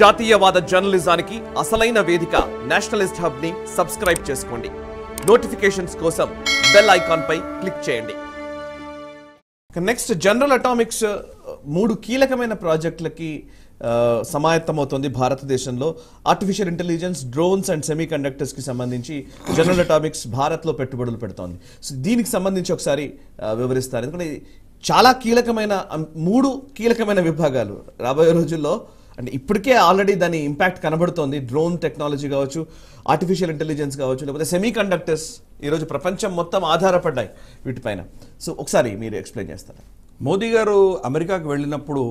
జాతీయవాద జర్నలిజానికి అసలైన వేదిక నేషనలిస్ట్ హబ్ ని సబ్స్క్రైబ్ చేసుకోండి నోటిఫికేషన్స్ కోసం బెల్ ఐకాన్ పై క్లిక్ చేయండి నెక్స్ట్ జనరల్ అటామిక్స్ మూడు కీలకమైన ప్రాజెక్టులకి సమాయత్తమవుతోంది భారతదేశంలో artificial intelligence drones and semi కండక్టర్స్కి సంబంధించి జనరల్ అటామిక్స్ భారత్లో పెట్టుబడులు పెడుతోంది సో దీనికి సంబంధించి ఒకసారి వివరిస్తారు ఎందుకంటే చాలా కీలకమైన మూడు కీలకమైన విభాగాలు రాబోయే రోజుల్లో అంటే ఇప్పటికే ఆల్రెడీ దాని ఇంపాక్ట్ కనబడుతోంది డ్రోన్ టెక్నాలజీ కావచ్చు ఆర్టిఫిషియల్ ఇంటెలిజెన్స్ కావచ్చు లేకపోతే సెమీ కండక్టర్స్ ఈరోజు ప్రపంచం మొత్తం ఆధారపడ్డాయి వీటిపైన సో ఒకసారి మీరు ఎక్స్ప్లెయిన్ చేస్తారు మోదీ గారు అమెరికాకు వెళ్ళినప్పుడు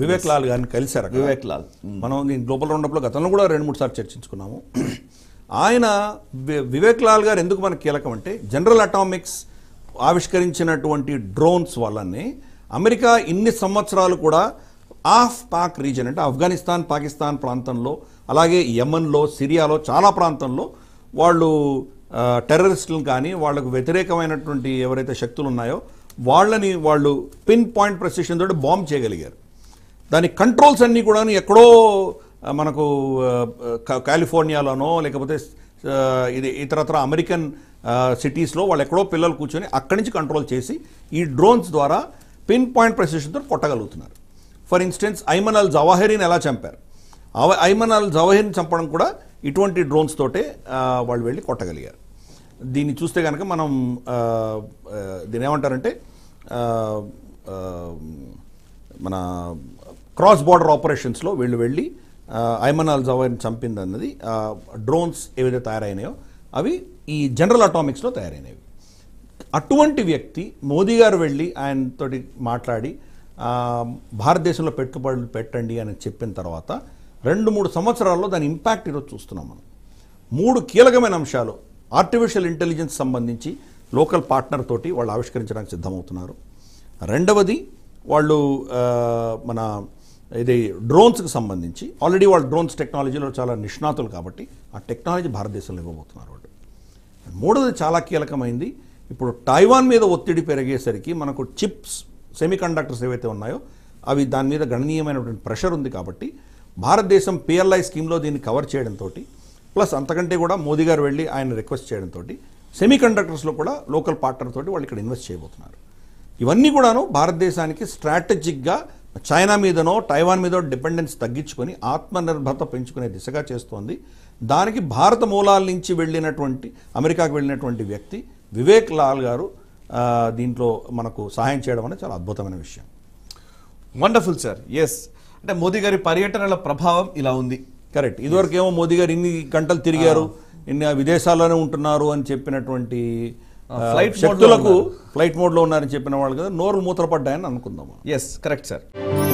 వివేక్ లాల్ గారిని కలిశారు వివేక్ లాల్ hmm. మనం దీని గ్లోబల్ రౌండప్లో గతంలో కూడా రెండు మూడు సార్లు చర్చించుకున్నాము ఆయన వివేక్ లాల్ గారు ఎందుకు మనకు కీలకం అంటే జనరల్ అటామిక్స్ ఆవిష్కరించినటువంటి డ్రోన్స్ వల్లనే అమెరికా ఇన్ని సంవత్సరాలు కూడా ఆఫ్ పాక్ రీజన్ అంటే ఆఫ్ఘనిస్తాన్ పాకిస్తాన్ ప్రాంతంలో అలాగే యమన్లో సిరియాలో చాలా ప్రాంతంలో వాళ్ళు టెర్రరిస్టులను కానీ వాళ్లకు వ్యతిరేకమైనటువంటి ఎవరైతే శక్తులు ఉన్నాయో వాళ్ళని వాళ్ళు పిన్ పాయింట్ ప్రెసిషన్ తోటి బాంబ్ చేయగలిగారు దాని కంట్రోల్స్ అన్నీ కూడా ఎక్కడో మనకు కాలిఫోర్నియాలోనో లేకపోతే ఇది ఇతరత్ర అమెరికన్ సిటీస్లో వాళ్ళు ఎక్కడో పిల్లలు కూర్చొని అక్కడి నుంచి కంట్రోల్ చేసి ఈ డ్రోన్స్ ద్వారా పిన్ పాయింట్ ప్రెసిషన్తో కొట్టగలుగుతున్నారు ఫర్ ఇన్స్టెన్స్ ఐమన్ అల్ జవాహరిని ఎలా చంపారు ఐమన్ అల్ జవాహీర్ని చంపడం కూడా ఇటువంటి డ్రోన్స్ తోటే వాళ్ళు వెళ్ళి కొట్టగలిగారు దీన్ని చూస్తే కనుక మనం దీని ఏమంటారంటే మన క్రాస్ బార్డర్ ఆపరేషన్స్లో వీళ్ళు వెళ్ళి ఐమన్ అల్ జవాహీర్ని చంపింది అన్నది డ్రోన్స్ ఏవైతే తయారైనాయో అవి ఈ జనరల్ అటామిక్స్లో తయారైనవి అటువంటి వ్యక్తి మోదీ గారు వెళ్ళి ఆయనతోటి మాట్లాడి భారతదేశంలో పెట్టుబడులు పెట్టండి అని చెప్పిన తర్వాత రెండు మూడు సంవత్సరాల్లో దాని ఇంపాక్ట్ ఈరోజు చూస్తున్నాం మనం మూడు కీలకమైన అంశాలు ఆర్టిఫిషియల్ ఇంటెలిజెన్స్ సంబంధించి లోకల్ పార్ట్నర్ తోటి వాళ్ళు ఆవిష్కరించడానికి సిద్ధమవుతున్నారు రెండవది వాళ్ళు మన ఇది డ్రోన్స్కి సంబంధించి ఆల్రెడీ వాళ్ళు డ్రోన్స్ టెక్నాలజీలో చాలా నిష్ణాతులు కాబట్టి ఆ టెక్నాలజీ భారతదేశంలో ఇవ్వబోతున్నారు వాళ్ళు మూడవది చాలా కీలకమైంది ఇప్పుడు టైవాన్ మీద ఒత్తిడి పెరిగేసరికి మనకు చిప్స్ సెమీ కండక్టర్స్ ఏవైతే ఉన్నాయో అవి దాని మీద గణనీయమైనటువంటి ప్రెషర్ ఉంది కాబట్టి భారతదేశం పిఎల్ఐ స్కీమ్లో దీన్ని కవర్ చేయడంతో ప్లస్ అంతకంటే కూడా మోదీ గారు వెళ్ళి ఆయన రిక్వెస్ట్ చేయడంతో సెమీ కండక్టర్స్లో కూడా లోకల్ పార్ట్నర్ తోటి వాళ్ళు ఇక్కడ ఇన్వెస్ట్ చేయబోతున్నారు ఇవన్నీ కూడాను భారతదేశానికి స్ట్రాటజిక్గా చైనా మీదనో టైవాన్ మీదో డిపెండెన్స్ తగ్గించుకొని ఆత్మనిర్భరత పెంచుకునే దిశగా చేస్తోంది దానికి భారత మూలాల నుంచి వెళ్ళినటువంటి అమెరికాకు వెళ్ళినటువంటి వ్యక్తి వివేక్ లాల్ గారు దీంట్లో మనకు సహాయం చేయడం అనేది చాలా అద్భుతమైన విషయం వండర్ఫుల్ సార్ ఎస్ అంటే మోదీ గారి పర్యటనల ప్రభావం ఇలా ఉంది కరెక్ట్ ఇదివరకు ఏమో మోదీ గారు ఇన్ని గంటలు తిరిగారు ఇన్ని విదేశాల్లోనే ఉంటున్నారు అని చెప్పినటువంటి ఫ్లైట్ శక్తులకు ఫ్లైట్ మోడ్లో ఉన్నారని చెప్పిన వాళ్ళు కదా నోరు మూత్రపడ్డాయని అనుకుందాము ఎస్ కరెక్ట్ సార్